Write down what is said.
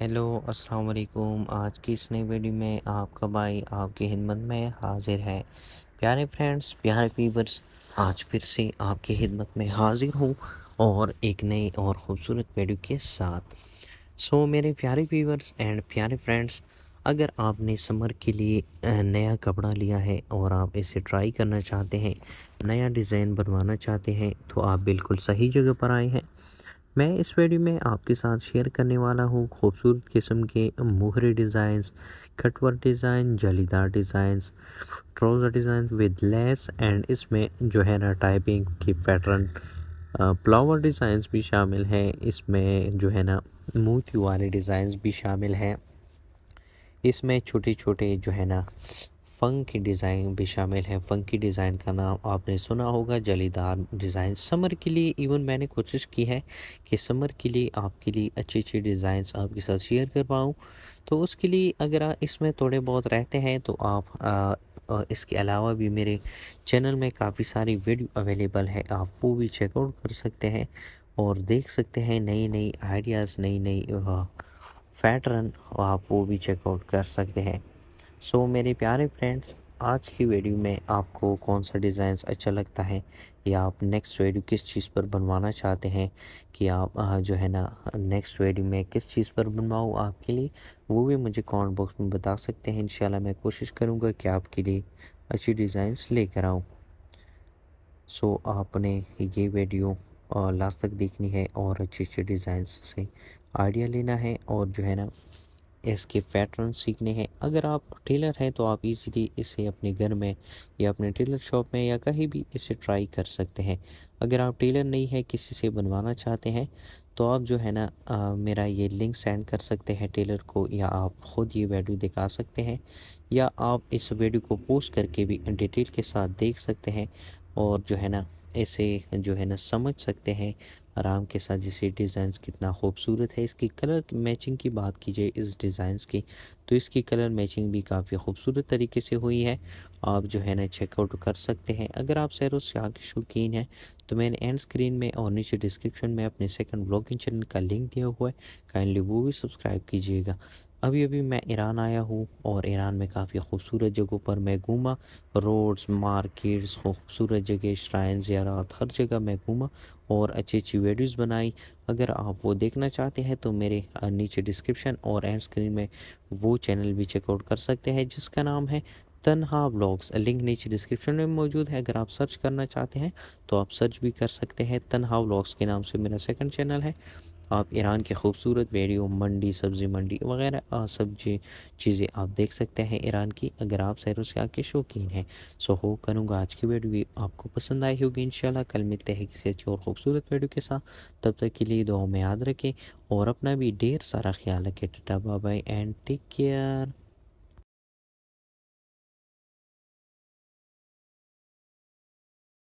hello अस्सलाम वालेकुम आज की इस नई वीडियो में आपका भाई आपकी खिदमत में हाजिर है प्यारे फ्रेंड्स प्यारे पीवर्स आज फिर से आपकी हिदमत में हाजिर हूँ और एक नई और ख़ूबसूरत वीडियो के साथ सो so, मेरे प्यारे पीवर्स एंड प्यारे फ्रेंड्स अगर आपने समर के लिए नया कपड़ा लिया है और आप इसे ट्राई करना चाहते हैं नया डिज़ाइन बनवाना चाहते हैं तो आप बिल्कुल सही जगह पर आए हैं मैं इस वीडियो में आपके साथ शेयर करने वाला हूँ खूबसूरत किस्म के मोहरे डिज़ाइंस कटवर डिज़ाइन जालीदार designs trouser design with lace and इसमें जो है ना टाइपिंग की पैटर्न फ्लावर डिज़ाइंस भी शामिल हैं इसमें जो है ना मोती वाले डिज़ाइंस भी शामिल हैं इसमें छोटे छोटे जो है ना फंकी डिज़ाइन भी शामिल है फंकी डिज़ाइन का नाम आपने सुना होगा जलीदार डिज़ाइन समर के लिए इवन मैंने कोशिश की है कि समर के लिए आपके लिए अच्छी अच्छी डिज़ाइंस आपके साथ शेयर कर पाऊँ तो उसके लिए अगर इसमें थोड़े बहुत रहते हैं तो आप आ, इसके अलावा भी मेरे चैनल में काफ़ी सारी वीडियो अवेलेबल है आप वो भी चेकआउट कर सकते हैं और देख सकते हैं नई नई आइडियाज़ नई नई पैटर्न आप वो भी चेकआउट कर सकते हैं सो so, मेरे प्यारे फ्रेंड्स आज की वीडियो में आपको कौन सा डिज़ाइन अच्छा लगता है या आप नेक्स्ट वीडियो किस चीज़ पर बनवाना चाहते हैं कि आप जो है ना नेक्स्ट वीडियो में किस चीज़ पर बनवाऊँ आपके लिए वो भी मुझे कमेंट बॉक्स में बता सकते हैं इन मैं कोशिश करूँगा कि आपके लिए अच्छी डिज़ाइंस लेकर आऊँ सो so, आपने ये वीडियो लास्ट तक देखनी है और अच्छे अच्छे डिज़ाइंस से आइडिया लेना है और जो है ना इसके पैटर्न सीखने हैं अगर आप टेलर हैं तो आप इजीली इसे अपने घर में या अपने टेलर शॉप में या कहीं भी इसे ट्राई कर सकते हैं अगर आप टेलर नहीं है किसी से बनवाना चाहते हैं तो आप जो है ना आ, मेरा ये लिंक सेंड कर सकते हैं टेलर को या आप ख़ुद ये वीडियो दिखा सकते हैं या आप इस वीडियो को पोस्ट करके भी डिटेल के साथ देख सकते हैं और जो है ना इसे जो है ना समझ सकते हैं आराम के साथ जैसे डिज़ाइन कितना खूबसूरत है इसकी कलर मैचिंग की बात की जाए इस डिज़ाइन की तो इसकी कलर मैचिंग भी काफ़ी खूबसूरत तरीके से हुई है आप जो है ना चेकआउट कर सकते हैं अगर आप सैर स्याह के शौकीन हैं तो मैंने एंड स्क्रीन में और नीचे डिस्क्रिप्शन में अपने सेकंड ब्लॉगिंग चैनल का लिंक दिया हुआ है काइंडली वो भी सब्सक्राइब कीजिएगा अभी अभी मैं ईरान आया हूँ और ईरान में काफ़ी खूबसूरत जगहों पर मैं घूमा रोड्स मार्केट्स खूबसूरत जगह श्राइन ज़्यारत हर जगह मैं घूमा और अच्छी अच्छी वीडियोस बनाई अगर आप वो देखना चाहते हैं तो मेरे नीचे डिस्क्रिप्शन और एंड स्क्रीन में वो चैनल भी चेकआउट कर सकते हैं जिसका नाम है तनहा ब्लॉग्स लिंक नीचे डिस्क्रिप्शन में मौजूद है अगर आप सर्च करना चाहते हैं तो आप सर्च भी कर सकते हैं तनहा ब्लॉग्स के नाम से मेरा सेकंड चैनल है आप ईरान के खूबसूरत वेडियो मंडी सब्ज़ी मंडी वगैरह सब्जी चीज़ें आप देख सकते हैं ईरान की अगर आप सैर सयाह के शौकीन हैं सो हो करूँगा आज की वीडियो आपको पसंद आई होगी इन कल मिलते हैं किसी अच्छी और ख़ूबसूरत वीडियो के साथ तब तक के लिए दुआ में याद रखें और अपना भी ढेर सारा ख्याल रखें टाटा बाबा एंड टेक केयर